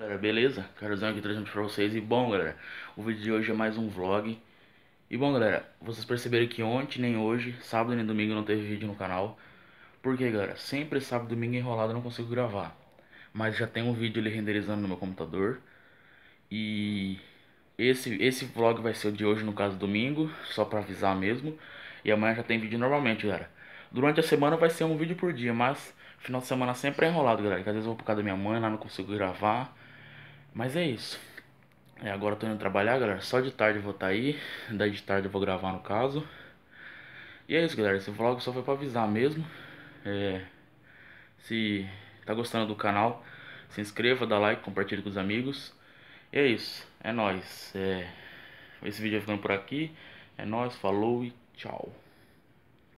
Galera, beleza? Carozão aqui trazendo pra vocês E bom, galera, o vídeo de hoje é mais um vlog E bom, galera, vocês perceberam que ontem nem hoje, sábado nem domingo não teve vídeo no canal Porque, galera, sempre sábado e domingo enrolado eu não consigo gravar Mas já tem um vídeo ali renderizando no meu computador E esse, esse vlog vai ser o de hoje, no caso domingo, só pra avisar mesmo E amanhã já tem vídeo normalmente, galera Durante a semana vai ser um vídeo por dia, mas... Final de semana sempre é enrolado, galera. Que às vezes eu vou por causa da minha mãe, lá não consigo gravar. Mas é isso. É, agora eu tô indo trabalhar, galera. Só de tarde eu vou estar tá aí. Daí de tarde eu vou gravar no caso. E é isso, galera. Esse vlog só foi pra avisar mesmo. É, se tá gostando do canal, se inscreva, dá like, compartilhe com os amigos. E é isso. É nóis. É, esse vídeo vai ficando por aqui. É nóis, falou e tchau.